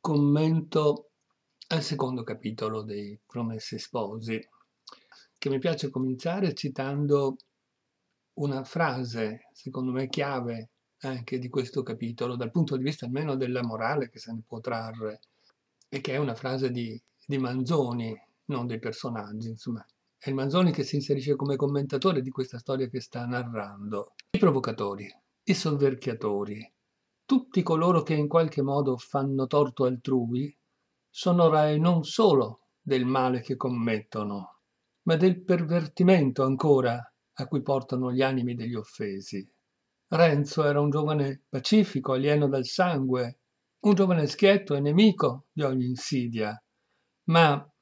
commento al secondo capitolo dei Promessi Sposi, che mi piace cominciare citando una frase, secondo me chiave anche di questo capitolo, dal punto di vista almeno della morale che se ne può trarre, e che è una frase di, di Manzoni, non dei personaggi, insomma. È il Manzoni che si inserisce come commentatore di questa storia che sta narrando. I provocatori, i sovverchiatori, tutti coloro che in qualche modo fanno torto altrui sono rai non solo del male che commettono, ma del pervertimento ancora a cui portano gli animi degli offesi. Renzo era un giovane pacifico, alieno dal sangue, un giovane schietto e nemico di ogni insidia, ma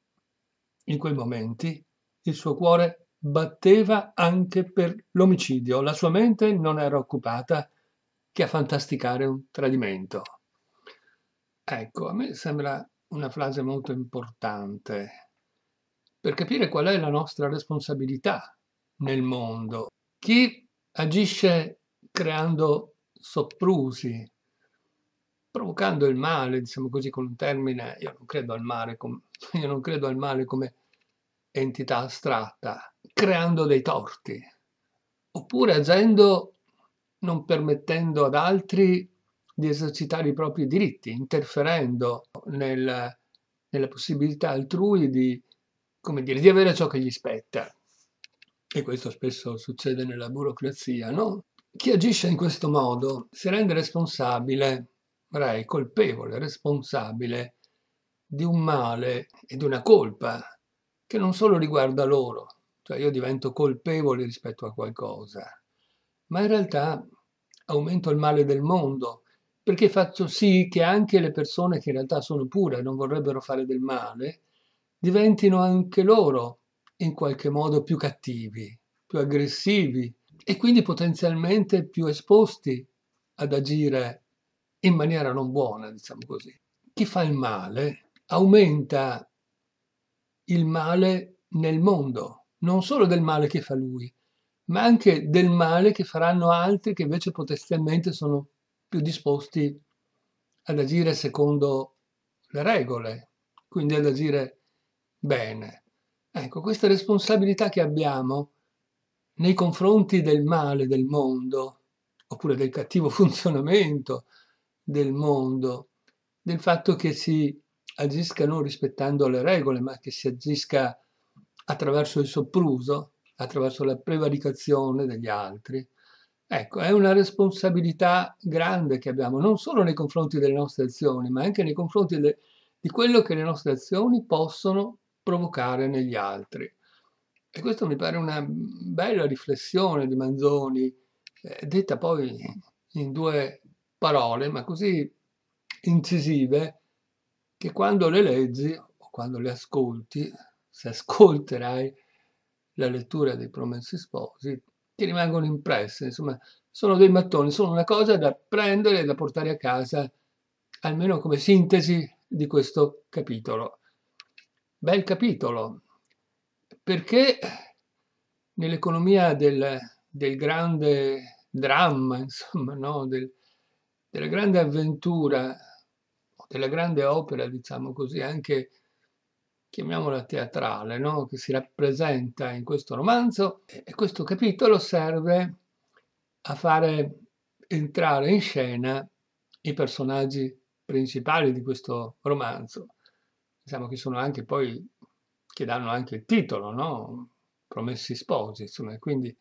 in quei momenti il suo cuore batteva anche per l'omicidio, la sua mente non era occupata che a fantasticare un tradimento. Ecco, a me sembra una frase molto importante per capire qual è la nostra responsabilità nel mondo. Chi agisce creando sopprusi, provocando il male, diciamo così con un termine, io non credo al male, com- io non credo al male come entità astratta, creando dei torti, oppure agendo non permettendo ad altri di esercitare i propri diritti, interferendo nel, nella possibilità altrui di, dire, di avere ciò che gli spetta. E questo spesso succede nella burocrazia, no? Chi agisce in questo modo si rende responsabile, direi colpevole, responsabile di un male e di una colpa che non solo riguarda loro, cioè io divento colpevole rispetto a qualcosa, ma in realtà aumento il male del mondo, perché faccio sì che anche le persone che in realtà sono pure e non vorrebbero fare del male, diventino anche loro in qualche modo più cattivi, più aggressivi e quindi potenzialmente più esposti ad agire in maniera non buona, diciamo così. Chi fa il male aumenta il male nel mondo, non solo del male che fa lui, ma anche del male che faranno altri che invece potenzialmente sono più disposti ad agire secondo le regole, quindi ad agire bene. Ecco, questa responsabilità che abbiamo nei confronti del male del mondo, oppure del cattivo funzionamento del mondo, del fatto che si agisca non rispettando le regole, ma che si agisca attraverso il soppruso, attraverso la prevaricazione degli altri. Ecco, è una responsabilità grande che abbiamo, non solo nei confronti delle nostre azioni, ma anche nei confronti de, di quello che le nostre azioni possono provocare negli altri. E questo mi pare una bella riflessione di Manzoni, eh, detta poi in due parole, ma così incisive, che quando le leggi o quando le ascolti, se ascolterai, la lettura dei Promessi Sposi, ti rimangono impresse, insomma, sono dei mattoni, sono una cosa da prendere e da portare a casa, almeno come sintesi di questo capitolo. Bel capitolo, perché nell'economia del, del grande dramma, insomma, no? del, della grande avventura, della grande opera, diciamo così, anche chiamiamola teatrale, no? che si rappresenta in questo romanzo e questo capitolo serve a fare entrare in scena i personaggi principali di questo romanzo. Diciamo che sono anche poi che danno anche il titolo, no? Promessi sposi, insomma, quindi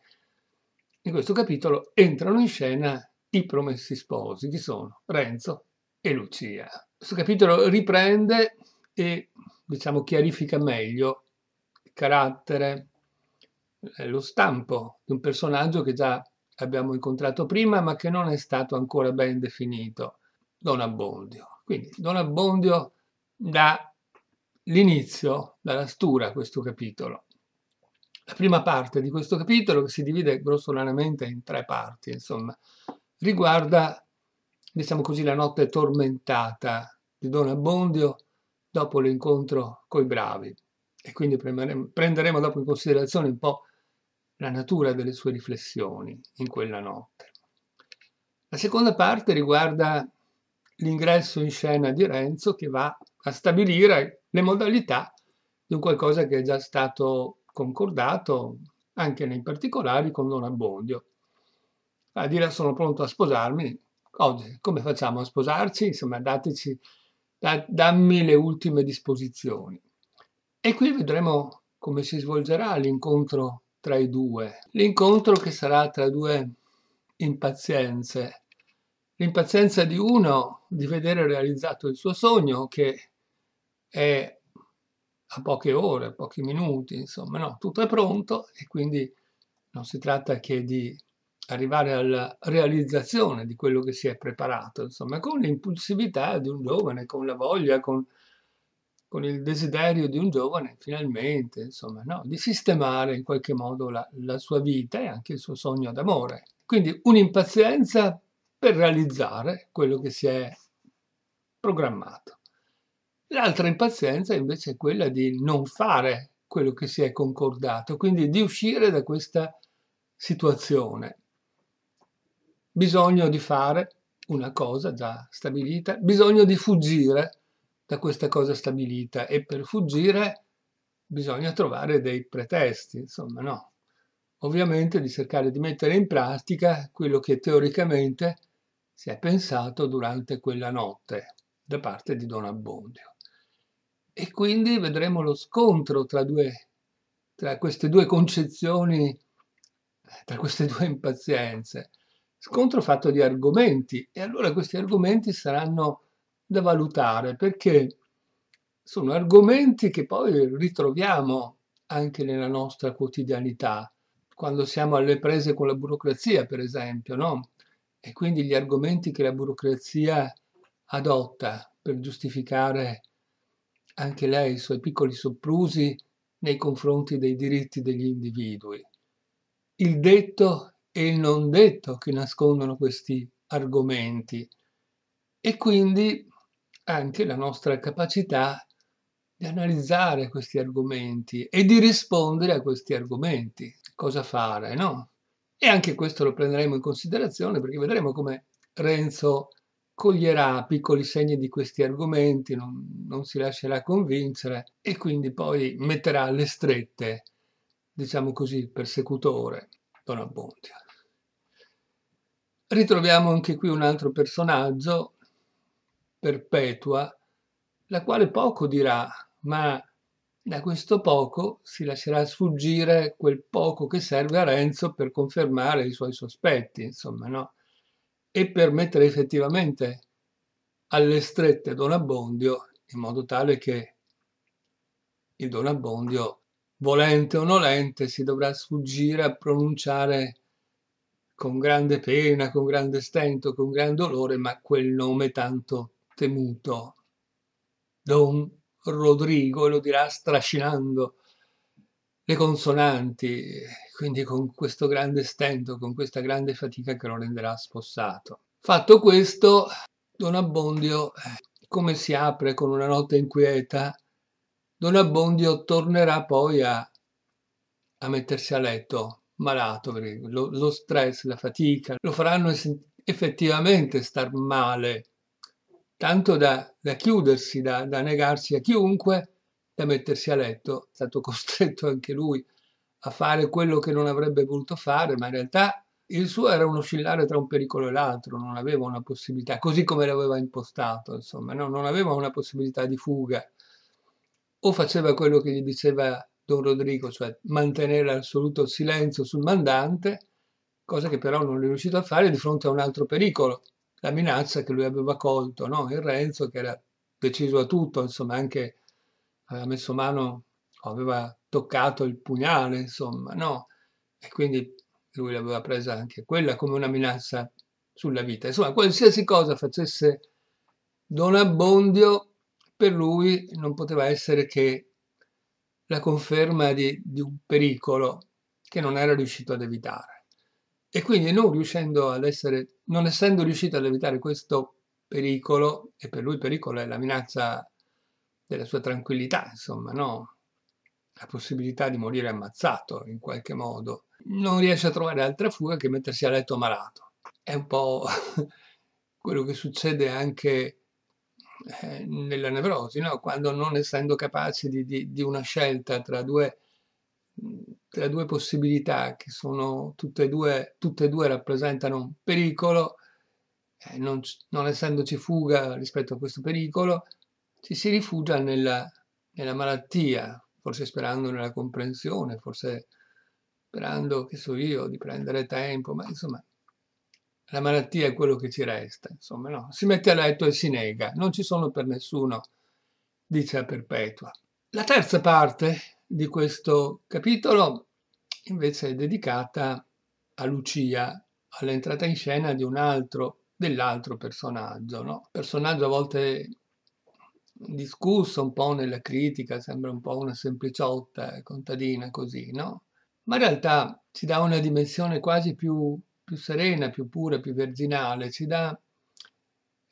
in questo capitolo entrano in scena i promessi sposi, che sono? Renzo e Lucia. Questo capitolo riprende e diciamo, chiarifica meglio il carattere, eh, lo stampo di un personaggio che già abbiamo incontrato prima ma che non è stato ancora ben definito, Don Abbondio. Quindi Don Abbondio dà l'inizio, dalla stura a questo capitolo. La prima parte di questo capitolo, che si divide grossolanamente in tre parti, insomma, riguarda, diciamo così, la notte tormentata di Don Abbondio dopo l'incontro coi bravi e quindi prenderemo dopo in considerazione un po' la natura delle sue riflessioni in quella notte. La seconda parte riguarda l'ingresso in scena di Renzo che va a stabilire le modalità di un qualcosa che è già stato concordato anche nei particolari con Don Abbondio. A dire sono pronto a sposarmi, oggi come facciamo a sposarci? Insomma dateci da, dammi le ultime disposizioni. E qui vedremo come si svolgerà l'incontro tra i due, l'incontro che sarà tra due impazienze, l'impazienza di uno di vedere realizzato il suo sogno che è a poche ore, a pochi minuti, insomma, no, tutto è pronto e quindi non si tratta che di arrivare alla realizzazione di quello che si è preparato, insomma, con l'impulsività di un giovane, con la voglia, con, con il desiderio di un giovane, finalmente, insomma, no? di sistemare in qualche modo la, la sua vita e anche il suo sogno d'amore. Quindi un'impazienza per realizzare quello che si è programmato. L'altra impazienza invece è quella di non fare quello che si è concordato, quindi di uscire da questa situazione bisogno di fare una cosa già stabilita, bisogno di fuggire da questa cosa stabilita e per fuggire bisogna trovare dei pretesti, insomma no. Ovviamente di cercare di mettere in pratica quello che teoricamente si è pensato durante quella notte da parte di Don Abbondio. E quindi vedremo lo scontro tra, due, tra queste due concezioni, tra queste due impazienze scontro fatto di argomenti e allora questi argomenti saranno da valutare perché sono argomenti che poi ritroviamo anche nella nostra quotidianità, quando siamo alle prese con la burocrazia, per esempio, no? E quindi gli argomenti che la burocrazia adotta per giustificare anche lei i suoi piccoli sopprusi nei confronti dei diritti degli individui. Il detto e il non detto che nascondono questi argomenti e quindi anche la nostra capacità di analizzare questi argomenti e di rispondere a questi argomenti, cosa fare, no? E anche questo lo prenderemo in considerazione perché vedremo come Renzo coglierà piccoli segni di questi argomenti, non, non si lascerà convincere e quindi poi metterà alle strette, diciamo così, il persecutore Don Abbondio. Ritroviamo anche qui un altro personaggio, Perpetua, la quale poco dirà, ma da questo poco si lascerà sfuggire quel poco che serve a Renzo per confermare i suoi sospetti, insomma, no? E per mettere effettivamente alle strette Don Abbondio in modo tale che il Don Abbondio, volente o nolente, si dovrà sfuggire a pronunciare con grande pena, con grande stento, con gran dolore, ma quel nome tanto temuto. Don Rodrigo, lo dirà strascinando le consonanti, quindi con questo grande stento, con questa grande fatica che lo renderà spossato. Fatto questo, Don Abbondio, come si apre con una notte inquieta, Don Abbondio tornerà poi a, a mettersi a letto malato, perché lo, lo stress, la fatica, lo faranno effettivamente star male, tanto da, da chiudersi, da, da negarsi a chiunque, da mettersi a letto. È stato costretto anche lui a fare quello che non avrebbe voluto fare, ma in realtà il suo era un oscillare tra un pericolo e l'altro, non aveva una possibilità, così come l'aveva impostato, insomma, no? non aveva una possibilità di fuga. O faceva quello che gli diceva Don Rodrigo, cioè mantenere l'assoluto silenzio sul mandante, cosa che però non è riuscito a fare di fronte a un altro pericolo, la minaccia che lui aveva colto, no? il Renzo che era deciso a tutto, insomma anche aveva messo mano, aveva toccato il pugnale, insomma, no? E quindi lui l'aveva presa anche quella come una minaccia sulla vita. Insomma, qualsiasi cosa facesse Don Abbondio, per lui non poteva essere che la conferma di, di un pericolo che non era riuscito ad evitare. E quindi non riuscendo ad essere, non essendo riuscito ad evitare questo pericolo, e per lui il pericolo è la minaccia della sua tranquillità, insomma, no? La possibilità di morire ammazzato in qualche modo. Non riesce a trovare altra fuga che mettersi a letto malato. È un po' quello che succede anche eh, nella nevrosi, no? quando non essendo capaci di, di, di una scelta tra due, tra due, possibilità che sono tutte e due, tutte e due rappresentano un pericolo, eh, non, non, essendoci fuga rispetto a questo pericolo, ci si rifugia nella, nella malattia, forse sperando nella comprensione, forse sperando, che so io, di prendere tempo, ma insomma la malattia è quello che ci resta, insomma, no? Si mette a letto e si nega, non ci sono per nessuno, dice a Perpetua. La terza parte di questo capitolo invece è dedicata a Lucia, all'entrata in scena di un altro, dell'altro personaggio, no? Personaggio a volte discusso un po' nella critica, sembra un po' una sempliciotta contadina così, no? Ma in realtà ci dà una dimensione quasi più più serena, più pura, più verginale, ci dà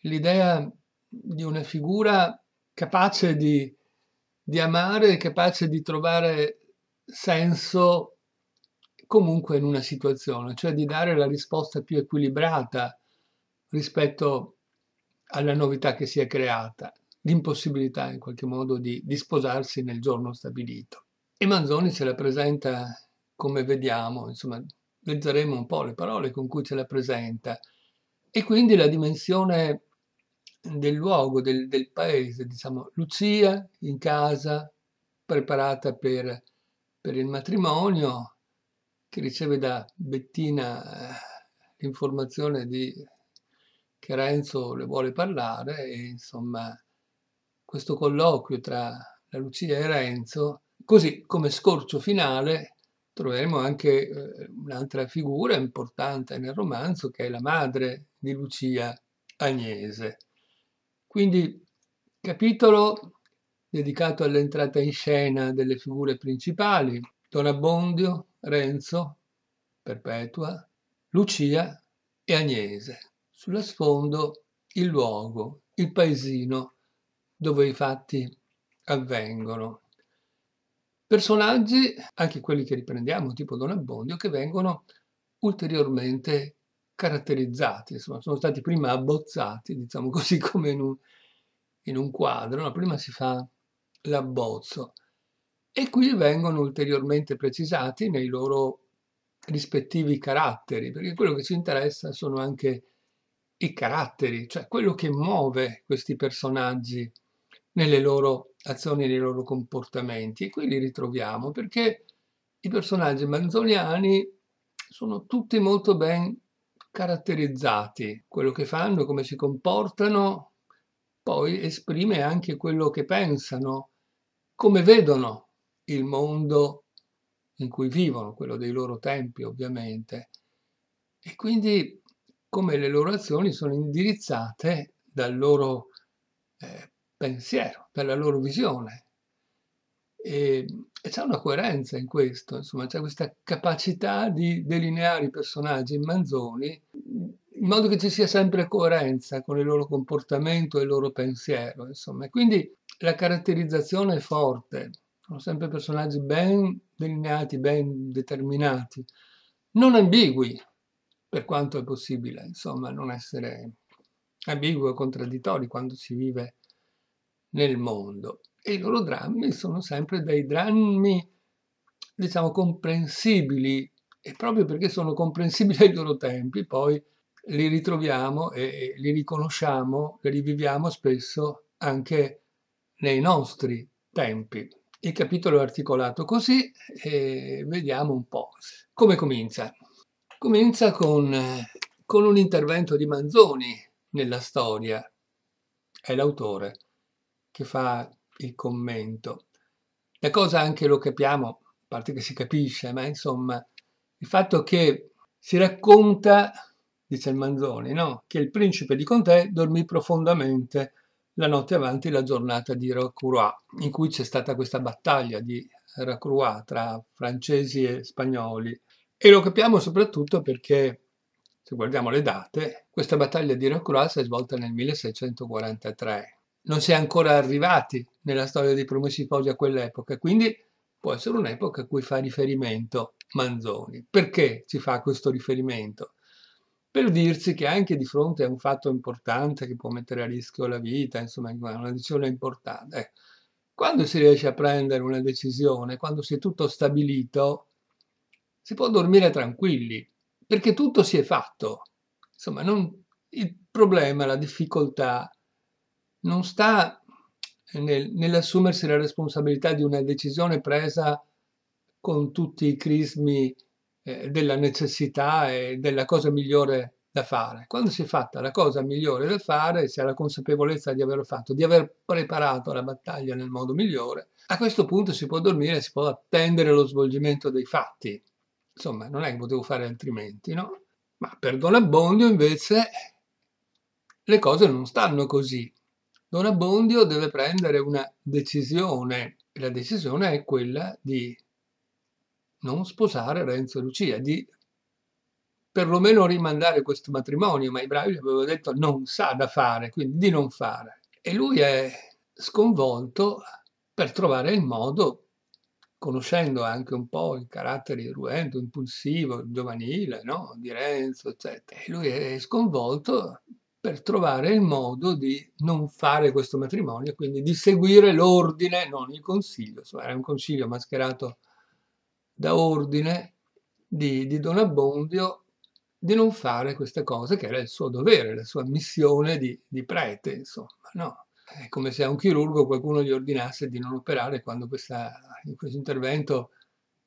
l'idea di una figura capace di, di amare, capace di trovare senso comunque in una situazione, cioè di dare la risposta più equilibrata rispetto alla novità che si è creata, l'impossibilità in qualche modo di, di sposarsi nel giorno stabilito. E Manzoni se la presenta come vediamo, insomma, leggeremo un po' le parole con cui ce la presenta. E quindi la dimensione del luogo, del, del paese, diciamo, Lucia in casa, preparata per, per il matrimonio, che riceve da Bettina eh, l'informazione di, che Renzo le vuole parlare e insomma questo colloquio tra la Lucia e Renzo, così come scorcio finale troveremo anche eh, un'altra figura importante nel romanzo che è la madre di Lucia Agnese. Quindi capitolo dedicato all'entrata in scena delle figure principali, Don Abbondio, Renzo, Perpetua, Lucia e Agnese. Sulla sfondo il luogo, il paesino dove i fatti avvengono. Personaggi, anche quelli che riprendiamo, tipo Don Abbondio, che vengono ulteriormente caratterizzati, insomma, sono stati prima abbozzati, diciamo così, come in un, in un quadro, no? prima si fa l'abbozzo e qui vengono ulteriormente precisati nei loro rispettivi caratteri, perché quello che ci interessa sono anche i caratteri, cioè quello che muove questi personaggi nelle loro azioni nei loro comportamenti e qui li ritroviamo perché i personaggi manzoniani sono tutti molto ben caratterizzati, quello che fanno, come si comportano, poi esprime anche quello che pensano, come vedono il mondo in cui vivono, quello dei loro tempi ovviamente, e quindi come le loro azioni sono indirizzate dal loro eh, pensiero, per la loro visione. E, e c'è una coerenza in questo, insomma, c'è questa capacità di delineare i personaggi in Manzoni in modo che ci sia sempre coerenza con il loro comportamento e il loro pensiero, insomma. E quindi la caratterizzazione è forte, sono sempre personaggi ben delineati, ben determinati, non ambigui, per quanto è possibile, insomma, non essere ambigui o contraddittori quando si vive nel mondo e i loro drammi sono sempre dei drammi, diciamo, comprensibili e proprio perché sono comprensibili ai loro tempi, poi li ritroviamo e li riconosciamo, li riviviamo spesso anche nei nostri tempi. Il capitolo è articolato così e vediamo un po'. Come comincia? Comincia con, con un intervento di Manzoni nella storia, è l'autore che fa il commento. La cosa anche lo capiamo, a parte che si capisce, ma insomma, il fatto che si racconta, dice il Manzoni, no? che il principe di Contè dormì profondamente la notte avanti la giornata di Rocroi, in cui c'è stata questa battaglia di Rocroi tra francesi e spagnoli. E lo capiamo soprattutto perché, se guardiamo le date, questa battaglia di Rocroi si è svolta nel 1643, non si è ancora arrivati nella storia dei promessi sposi a quell'epoca, quindi può essere un'epoca a cui fa riferimento Manzoni. Perché ci fa questo riferimento? Per dirsi che anche di fronte a un fatto importante che può mettere a rischio la vita, insomma una decisione importante, eh, quando si riesce a prendere una decisione, quando si è tutto stabilito, si può dormire tranquilli, perché tutto si è fatto. Insomma, non, il problema, la difficoltà, non sta nel, nell'assumersi la responsabilità di una decisione presa con tutti i crismi eh, della necessità e della cosa migliore da fare. Quando si è fatta la cosa migliore da fare, si ha la consapevolezza di averlo fatto, di aver preparato la battaglia nel modo migliore, a questo punto si può dormire, si può attendere lo svolgimento dei fatti. Insomma, non è che potevo fare altrimenti, no? Ma per Don Abbondio invece le cose non stanno così. Don Abbondio deve prendere una decisione e la decisione è quella di non sposare Renzo e Lucia, di perlomeno rimandare questo matrimonio, ma i bravi gli avevano detto non sa da fare, quindi di non fare. E lui è sconvolto per trovare il modo, conoscendo anche un po' il carattere irruento, impulsivo, giovanile no? di Renzo, eccetera. E lui è sconvolto per trovare il modo di non fare questo matrimonio, quindi di seguire l'ordine, non il consiglio, insomma era un consiglio mascherato da ordine di, di Don Abbondio di non fare questa cosa che era il suo dovere, la sua missione di, di prete, insomma, no? È come se a un chirurgo qualcuno gli ordinasse di non operare quando questa, in questo intervento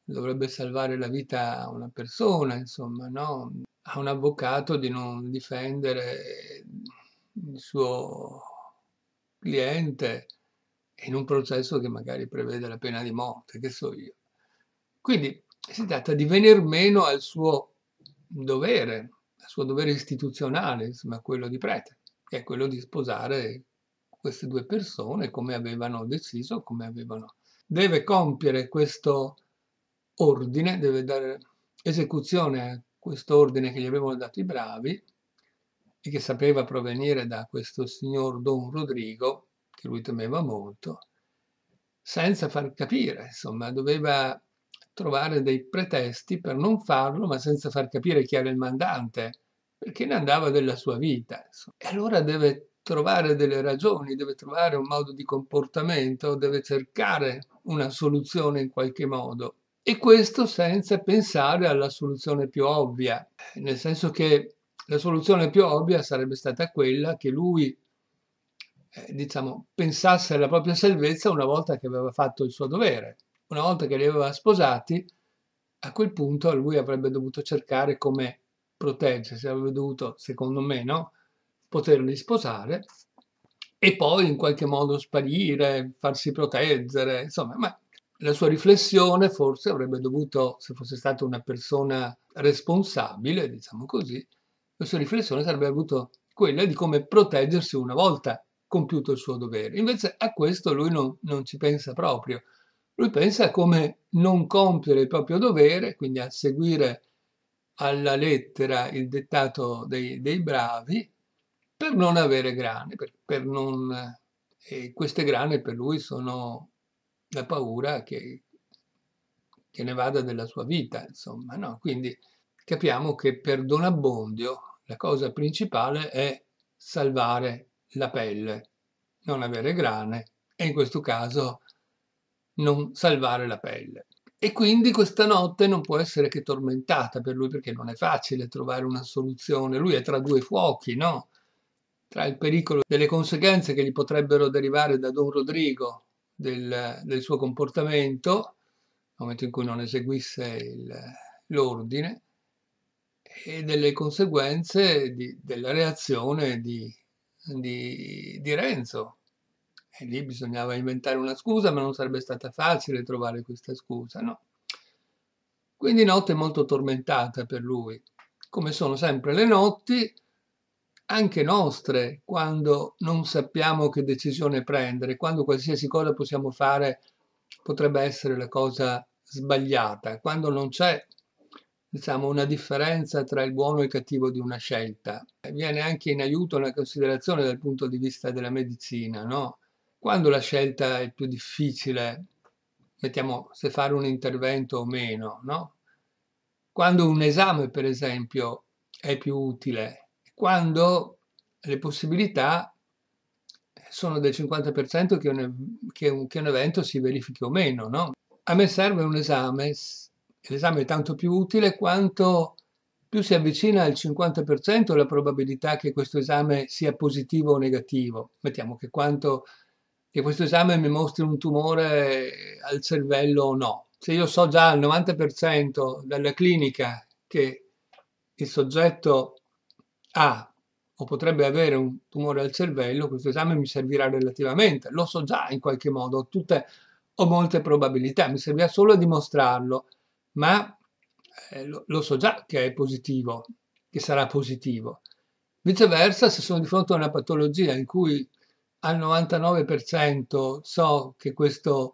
dovrebbe salvare la vita a una persona, insomma, no? a un avvocato di non difendere il suo cliente in un processo che magari prevede la pena di morte, che so io. Quindi si tratta di venir meno al suo dovere, al suo dovere istituzionale, insomma, quello di prete, che è quello di sposare queste due persone come avevano deciso, come avevano. Deve compiere questo ordine, deve dare esecuzione a quest'ordine che gli avevano dato i bravi e che sapeva provenire da questo signor Don Rodrigo, che lui temeva molto, senza far capire, insomma, doveva trovare dei pretesti per non farlo, ma senza far capire chi era il mandante, perché ne andava della sua vita. Insomma. E allora deve trovare delle ragioni, deve trovare un modo di comportamento, deve cercare una soluzione in qualche modo. E questo senza pensare alla soluzione più ovvia, nel senso che la soluzione più ovvia sarebbe stata quella che lui, eh, diciamo, pensasse alla propria salvezza una volta che aveva fatto il suo dovere, una volta che li aveva sposati, a quel punto lui avrebbe dovuto cercare come proteggersi, avrebbe dovuto, secondo me, no? poterli sposare e poi in qualche modo sparire, farsi proteggere, insomma, ma la sua riflessione forse avrebbe dovuto, se fosse stata una persona responsabile, diciamo così, la sua riflessione sarebbe avuto quella di come proteggersi una volta compiuto il suo dovere. Invece a questo lui non, non ci pensa proprio. Lui pensa a come non compiere il proprio dovere, quindi a seguire alla lettera il dettato dei, dei bravi, per non avere grane, per, per non, eh, queste grane per lui sono la paura che, che ne vada della sua vita, insomma, no? Quindi capiamo che per Don Abbondio la cosa principale è salvare la pelle, non avere grane e in questo caso non salvare la pelle. E quindi questa notte non può essere che tormentata per lui perché non è facile trovare una soluzione. Lui è tra due fuochi, no? Tra il pericolo delle conseguenze che gli potrebbero derivare da Don Rodrigo del, del suo comportamento nel momento in cui non eseguisse l'ordine e delle conseguenze di, della reazione di, di, di Renzo. E lì bisognava inventare una scusa, ma non sarebbe stata facile trovare questa scusa, no? Quindi notte molto tormentata per lui, come sono sempre le notti anche nostre, quando non sappiamo che decisione prendere, quando qualsiasi cosa possiamo fare potrebbe essere la cosa sbagliata, quando non c'è diciamo, una differenza tra il buono e il cattivo di una scelta. Viene anche in aiuto una considerazione dal punto di vista della medicina, no? Quando la scelta è più difficile, mettiamo se fare un intervento o meno, no? Quando un esame, per esempio, è più utile, quando le possibilità sono del 50% che un, che, un, che un, evento si verifichi o meno. No? A me serve un esame, l'esame è tanto più utile quanto più si avvicina al 50% la probabilità che questo esame sia positivo o negativo. Mettiamo che, quanto, che questo esame mi mostri un tumore al cervello o no. Se io so già al 90% dalla clinica che il soggetto ha o potrebbe avere un tumore al cervello, questo esame mi servirà relativamente, lo so già in qualche modo, ho, tutte, ho molte probabilità, mi servirà solo a dimostrarlo, ma eh, lo, lo so già che è positivo, che sarà positivo. Viceversa, se sono di fronte a una patologia in cui al 99% so che questo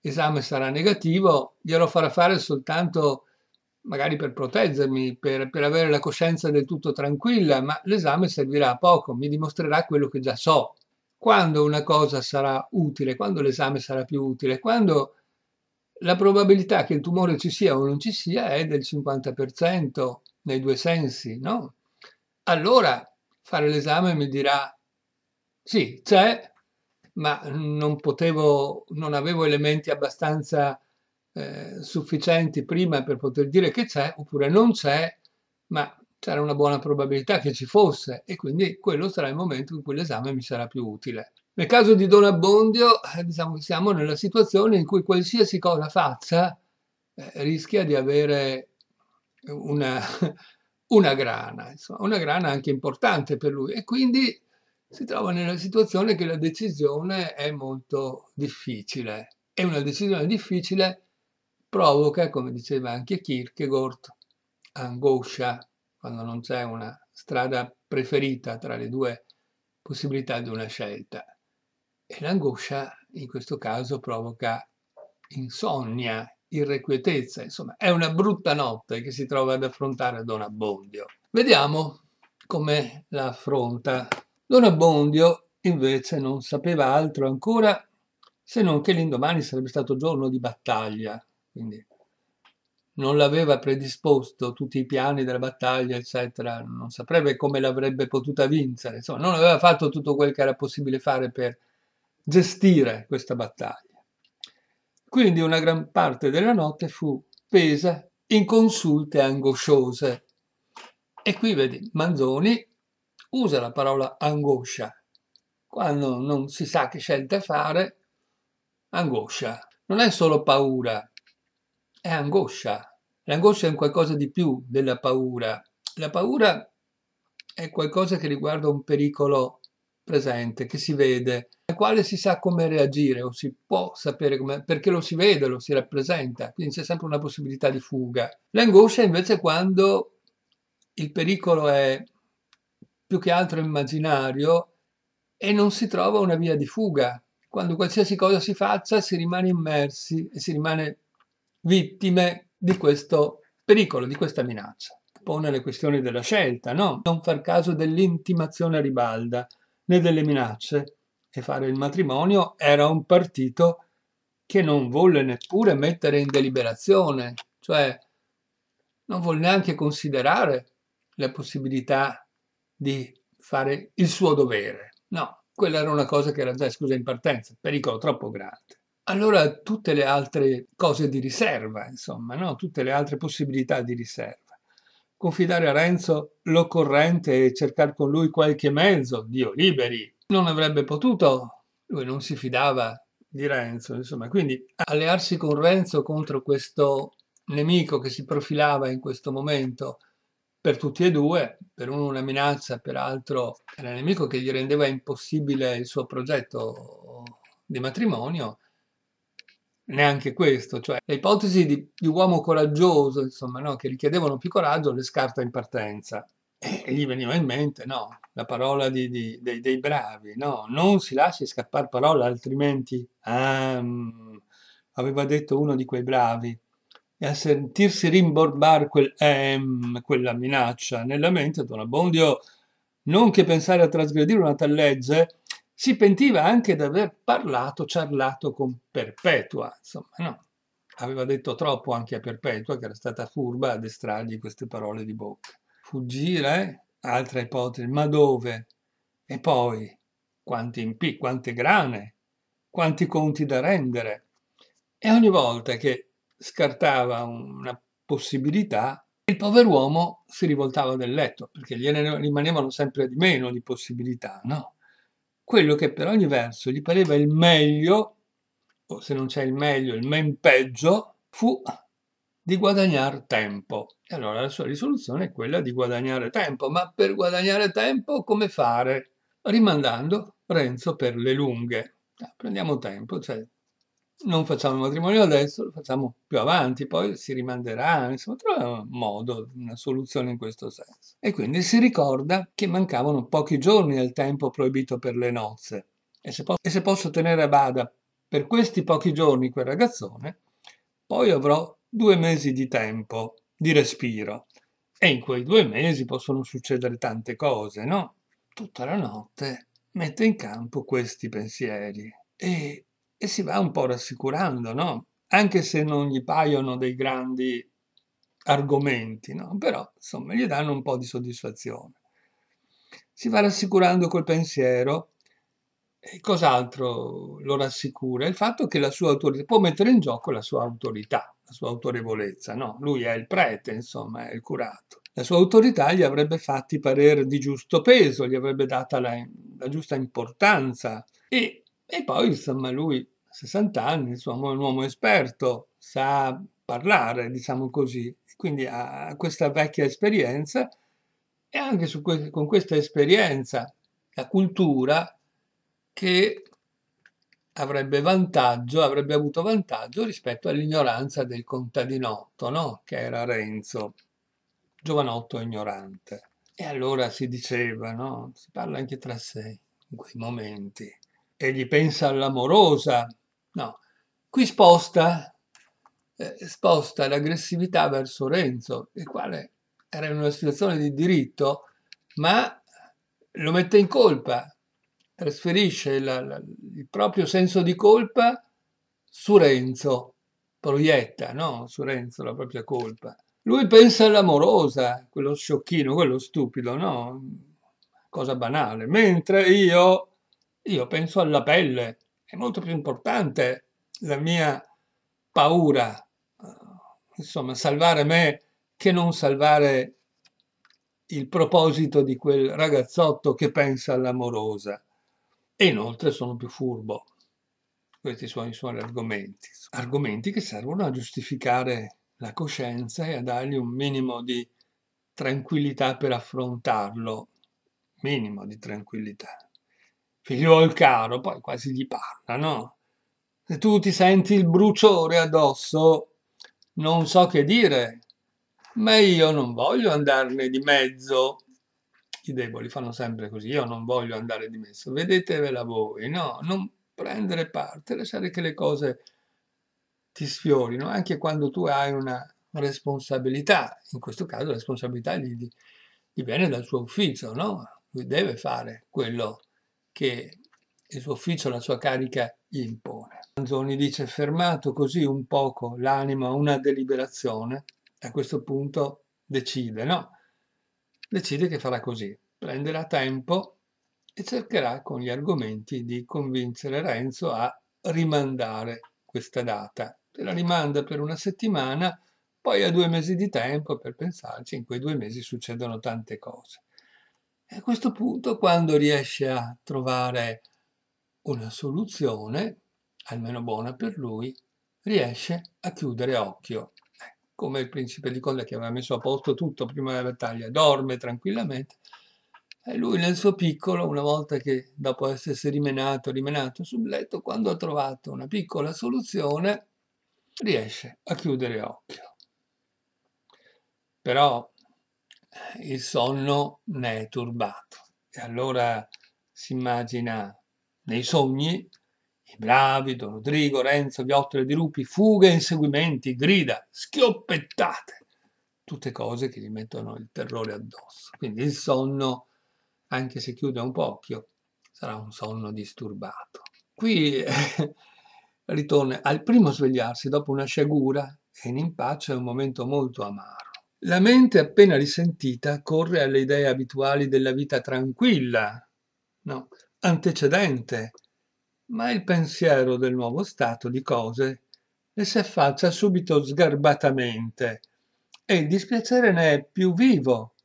esame sarà negativo, glielo farà fare soltanto magari per proteggermi, per, per avere la coscienza del tutto tranquilla, ma l'esame servirà a poco, mi dimostrerà quello che già so. Quando una cosa sarà utile, quando l'esame sarà più utile, quando la probabilità che il tumore ci sia o non ci sia è del 50% nei due sensi, no? Allora fare l'esame mi dirà sì, c'è, ma non potevo, non avevo elementi abbastanza eh, sufficienti prima per poter dire che c'è oppure non c'è, ma c'era una buona probabilità che ci fosse e quindi quello sarà il momento in cui l'esame mi sarà più utile. Nel caso di Don Abbondio, eh, diciamo che siamo nella situazione in cui qualsiasi cosa faccia eh, rischia di avere una, una grana, insomma, una grana anche importante per lui e quindi si trova nella situazione che la decisione è molto difficile. È una decisione difficile provoca, come diceva anche Kierkegaard, angoscia, quando non c'è una strada preferita tra le due possibilità di una scelta. E l'angoscia in questo caso provoca insonnia, irrequietezza, insomma è una brutta notte che si trova ad affrontare Don Abbondio. Vediamo come la affronta. Don Abbondio invece non sapeva altro ancora se non che l'indomani sarebbe stato giorno di battaglia, quindi non l'aveva predisposto tutti i piani della battaglia, eccetera, non saprebbe come l'avrebbe potuta vincere, insomma, non aveva fatto tutto quel che era possibile fare per gestire questa battaglia. Quindi una gran parte della notte fu pesa in consulte angosciose. E qui vedi, Manzoni usa la parola angoscia. Quando non si sa che scelta fare, angoscia. Non è solo paura, è angoscia. L'angoscia è un qualcosa di più della paura. La paura è qualcosa che riguarda un pericolo presente, che si vede, al quale si sa come reagire o si può sapere come, perché lo si vede, lo si rappresenta, quindi c'è sempre una possibilità di fuga. L'angoscia invece è quando il pericolo è più che altro immaginario e non si trova una via di fuga. Quando qualsiasi cosa si faccia si rimane immersi e si rimane vittime di questo pericolo, di questa minaccia. Pone le questioni della scelta, no? Non far caso dell'intimazione ribalda né delle minacce e fare il matrimonio era un partito che non volle neppure mettere in deliberazione, cioè non volle neanche considerare la possibilità di fare il suo dovere. No, quella era una cosa che era già esclusa in partenza, pericolo troppo grande allora tutte le altre cose di riserva, insomma, no? tutte le altre possibilità di riserva. Confidare a Renzo l'occorrente e cercare con lui qualche mezzo, Dio liberi, non avrebbe potuto, lui non si fidava di Renzo, insomma, quindi allearsi con Renzo contro questo nemico che si profilava in questo momento per tutti e due, per uno una minaccia, peraltro era un nemico che gli rendeva impossibile il suo progetto di matrimonio, neanche questo, cioè le ipotesi di, di uomo coraggioso, insomma, no, che richiedevano più coraggio, le scarta in partenza. E gli veniva in mente, no, la parola di, di, dei, dei, bravi, no, non si lasci scappare parola, altrimenti, ah, aveva detto uno di quei bravi, e a sentirsi rimborbare quel, ehm, quella minaccia nella mente, Don Abbondio, non che pensare a trasgredire una tal legge, si pentiva anche di aver parlato, ciarlato con Perpetua, insomma, no? Aveva detto troppo anche a Perpetua, che era stata furba ad estrargli queste parole di bocca. Fuggire, eh? altra ipotesi, ma dove? E poi, quanti impì, quante grane, quanti conti da rendere. E ogni volta che scartava una possibilità, il pover'uomo si rivoltava del letto, perché gliene rimanevano sempre di meno di possibilità, no? quello che per ogni verso gli pareva il meglio, o se non c'è il meglio, il men peggio, fu di guadagnare tempo. E allora la sua risoluzione è quella di guadagnare tempo, ma per guadagnare tempo come fare? Rimandando Renzo per le lunghe. Ah, prendiamo tempo, cioè non facciamo il matrimonio adesso, lo facciamo più avanti, poi si rimanderà, insomma, troviamo un modo, una soluzione in questo senso. E quindi si ricorda che mancavano pochi giorni del tempo proibito per le nozze. E se, posso, e se posso tenere a bada per questi pochi giorni quel ragazzone, poi avrò due mesi di tempo, di respiro. E in quei due mesi possono succedere tante cose, no? Tutta la notte mette in campo questi pensieri e e si va un po' rassicurando, no? Anche se non gli paiono dei grandi argomenti, no? Però, insomma, gli danno un po' di soddisfazione. Si va rassicurando col pensiero e cos'altro lo rassicura? Il fatto che la sua autorità può mettere in gioco la sua autorità, la sua autorevolezza, no? Lui è il prete, insomma, è il curato. La sua autorità gli avrebbe fatti parere di giusto peso, gli avrebbe data la, la giusta importanza e e poi, insomma, lui, 60 anni, insomma, è un uomo esperto, sa parlare, diciamo così, quindi ha questa vecchia esperienza e anche que con questa esperienza, la cultura che avrebbe vantaggio, avrebbe avuto vantaggio rispetto all'ignoranza del contadinotto, no? Che era Renzo, giovanotto ignorante. E allora si diceva, no? Si parla anche tra sé in quei momenti egli pensa all'amorosa, no. Qui sposta, eh, sposta l'aggressività verso Renzo, il quale era in una situazione di diritto, ma lo mette in colpa, trasferisce la, la, il proprio senso di colpa su Renzo, proietta no? su Renzo la propria colpa. Lui pensa all'amorosa, quello sciocchino, quello stupido, no? Cosa banale, mentre io io penso alla pelle, è molto più importante la mia paura, eh, insomma, salvare me che non salvare il proposito di quel ragazzotto che pensa all'amorosa. E inoltre sono più furbo. Questi sono i suoi argomenti, argomenti che servono a giustificare la coscienza e a dargli un minimo di tranquillità per affrontarlo, minimo di tranquillità. Figliuol caro, poi quasi gli parla, no? Se tu ti senti il bruciore addosso, non so che dire, ma io non voglio andarne di mezzo. I deboli fanno sempre così, io non voglio andare di mezzo, vedetevela voi, no? Non prendere parte, lasciare che le cose ti sfiorino, anche quando tu hai una responsabilità, in questo caso la responsabilità gli, gli viene dal suo ufficio, no? Lui deve fare quello che che il suo ufficio, la sua carica gli impone. Manzoni dice fermato così un poco l'animo a una deliberazione, a questo punto decide, no? Decide che farà così, prenderà tempo e cercherà con gli argomenti di convincere Renzo a rimandare questa data. Se la rimanda per una settimana, poi ha due mesi di tempo per pensarci, in quei due mesi succedono tante cose. E a questo punto, quando riesce a trovare una soluzione, almeno buona per lui, riesce a chiudere occhio. Eh, come il principe di Colle che aveva messo a posto tutto prima della battaglia, dorme tranquillamente. E lui nel suo piccolo, una volta che dopo essersi rimenato, rimenato sul letto, quando ha trovato una piccola soluzione, riesce a chiudere occhio. Però il sonno ne è turbato. E allora si immagina nei sogni i bravi, Don Rodrigo, Renzo, Viottole di Rupi, fughe, inseguimenti, grida, schioppettate, tutte cose che gli mettono il terrore addosso. Quindi il sonno, anche se chiude un po' occhio, sarà un sonno disturbato. Qui ritorna al primo svegliarsi dopo una sciagura e in impaccio è un momento molto amaro. La mente appena risentita corre alle idee abituali della vita tranquilla, no, antecedente, ma il pensiero del nuovo stato di cose le si affaccia subito sgarbatamente e il dispiacere ne è più vivo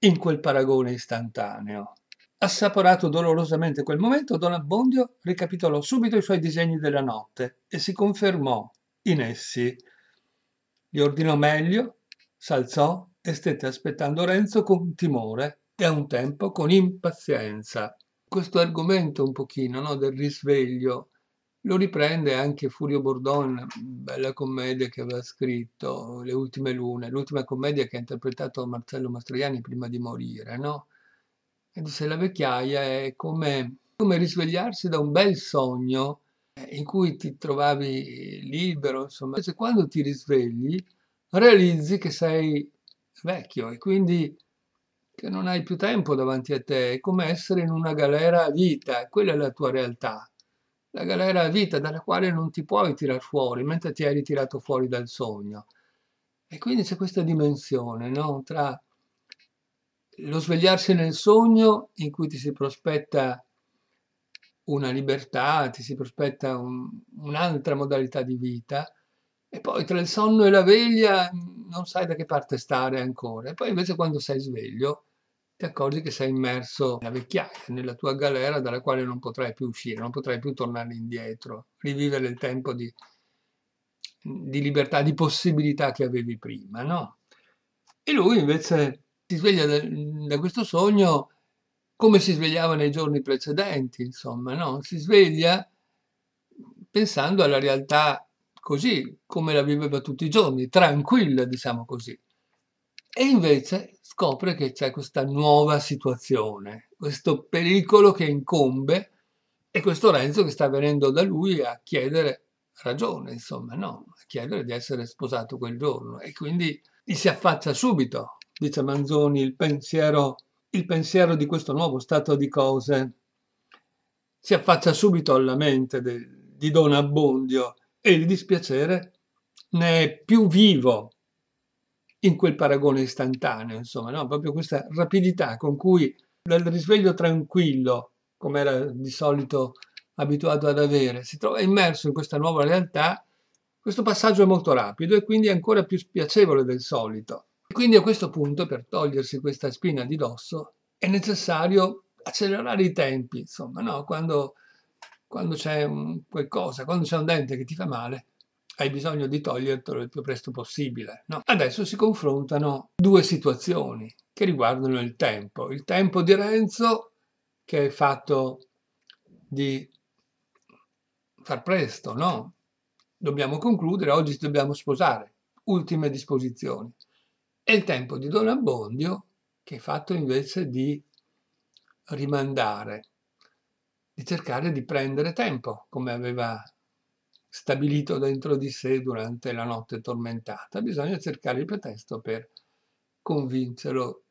in quel paragone istantaneo. Assaporato dolorosamente quel momento, Don Abbondio ricapitolò subito i suoi disegni della notte e si confermò in essi. Li ordinò meglio s'alzò e stette aspettando Renzo con timore e a un tempo con impazienza. Questo argomento un pochino no, del risveglio lo riprende anche Furio Bordone, bella commedia che aveva scritto, Le ultime lune, l'ultima commedia che ha interpretato Marcello Mastroianni prima di morire, no? E disse la vecchiaia è come, come risvegliarsi da un bel sogno eh, in cui ti trovavi libero, insomma. quando ti risvegli realizzi che sei vecchio e quindi che non hai più tempo davanti a te, è come essere in una galera a vita, quella è la tua realtà, la galera a vita dalla quale non ti puoi tirare fuori, mentre ti hai ritirato fuori dal sogno. E quindi c'è questa dimensione no? tra lo svegliarsi nel sogno in cui ti si prospetta una libertà, ti si prospetta un, un'altra modalità di vita, e poi tra il sonno e la veglia non sai da che parte stare ancora. E poi invece quando sei sveglio ti accorgi che sei immerso nella vecchiaia, nella tua galera dalla quale non potrai più uscire, non potrai più tornare indietro, rivivere il tempo di, di libertà, di possibilità che avevi prima, no? E lui invece si sveglia da, da questo sogno come si svegliava nei giorni precedenti, insomma, no? Si sveglia pensando alla realtà così come la viveva tutti i giorni, tranquilla, diciamo così. E invece scopre che c'è questa nuova situazione, questo pericolo che incombe e questo Renzo che sta venendo da lui a chiedere ragione, insomma, no, a chiedere di essere sposato quel giorno. E quindi gli si affaccia subito, dice Manzoni, il pensiero, il pensiero di questo nuovo stato di cose si affaccia subito alla mente de, di Don Abbondio e il dispiacere ne è più vivo in quel paragone istantaneo, insomma, no? proprio questa rapidità con cui dal risveglio tranquillo, come era di solito abituato ad avere, si trova immerso in questa nuova realtà, questo passaggio è molto rapido e quindi è ancora più spiacevole del solito. E quindi a questo punto, per togliersi questa spina di dosso, è necessario accelerare i tempi, insomma, no? quando quando c'è qualcosa, quando c'è un dente che ti fa male, hai bisogno di togliertelo il più presto possibile. No? Adesso si confrontano due situazioni che riguardano il tempo. Il tempo di Renzo, che è fatto di far presto, no? Dobbiamo concludere, oggi dobbiamo sposare. Ultime disposizioni. E il tempo di Don Abbondio, che è fatto invece di rimandare di cercare di prendere tempo, come aveva stabilito dentro di sé durante la notte tormentata. Bisogna cercare il pretesto per convincerlo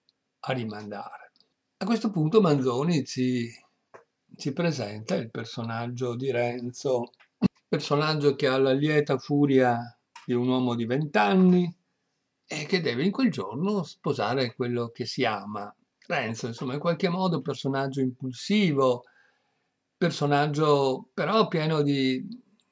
a rimandare. A questo punto Manzoni ci, ci presenta il personaggio di Renzo, personaggio che ha la lieta furia di un uomo di vent'anni e che deve in quel giorno sposare quello che si ama. Renzo, insomma, in qualche modo personaggio impulsivo, personaggio però pieno di,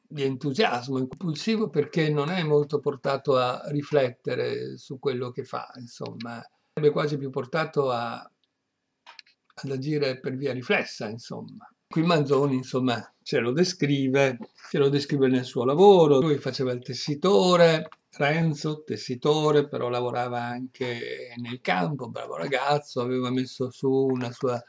di entusiasmo, impulsivo perché non è molto portato a riflettere su quello che fa, insomma, sarebbe quasi più portato a, ad agire per via riflessa, insomma. Qui Manzoni, insomma, ce lo descrive, ce lo descrive nel suo lavoro, lui faceva il tessitore, Renzo, tessitore, però lavorava anche nel campo, bravo ragazzo, aveva messo su una sua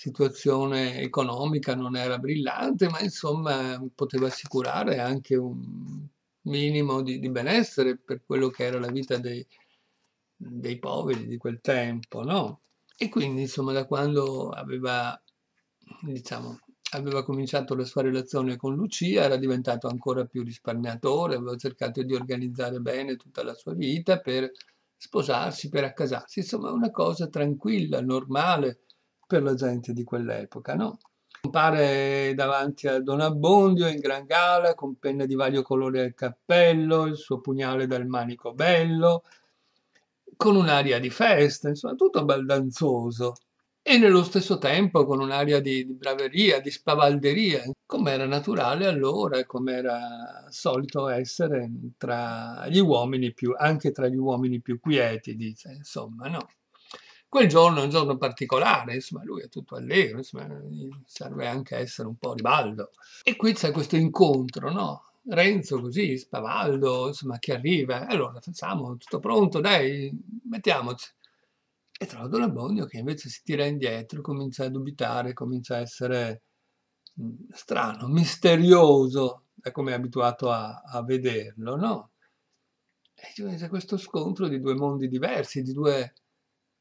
situazione economica non era brillante, ma insomma poteva assicurare anche un minimo di, di benessere per quello che era la vita dei, dei poveri di quel tempo, no? E quindi, insomma, da quando aveva, diciamo, aveva cominciato la sua relazione con Lucia, era diventato ancora più risparmiatore, aveva cercato di organizzare bene tutta la sua vita per sposarsi, per accasarsi, insomma, una cosa tranquilla, normale, per la gente di quell'epoca, no? Compare davanti a Don Abbondio in gran gala, con penne di vario colore al cappello, il suo pugnale dal manico bello, con un'aria di festa, insomma, tutto baldanzoso. E nello stesso tempo con un'aria di, di braveria, di spavalderia, come era naturale allora e come era solito essere tra gli uomini più, anche tra gli uomini più quieti, dice, insomma, no? Quel giorno è un giorno particolare, insomma, lui è tutto allegro, insomma, serve anche essere un po' ribaldo. E qui c'è questo incontro, no? Renzo così, Spavaldo, insomma, che arriva. Eh, allora facciamo, tutto pronto, dai, mettiamoci. E trovo Don Abbondio che invece si tira indietro, comincia a dubitare, comincia a essere mm, strano, misterioso, da come è abituato a, a vederlo, no? E c'è questo scontro di due mondi diversi, di due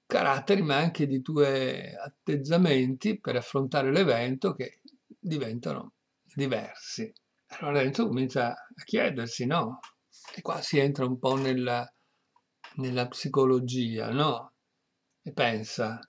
caratteri ma anche di due atteggiamenti per affrontare l'evento che diventano diversi. Allora Renzo comincia a chiedersi, no? E qua si entra un po' nella, nella psicologia, no? E pensa,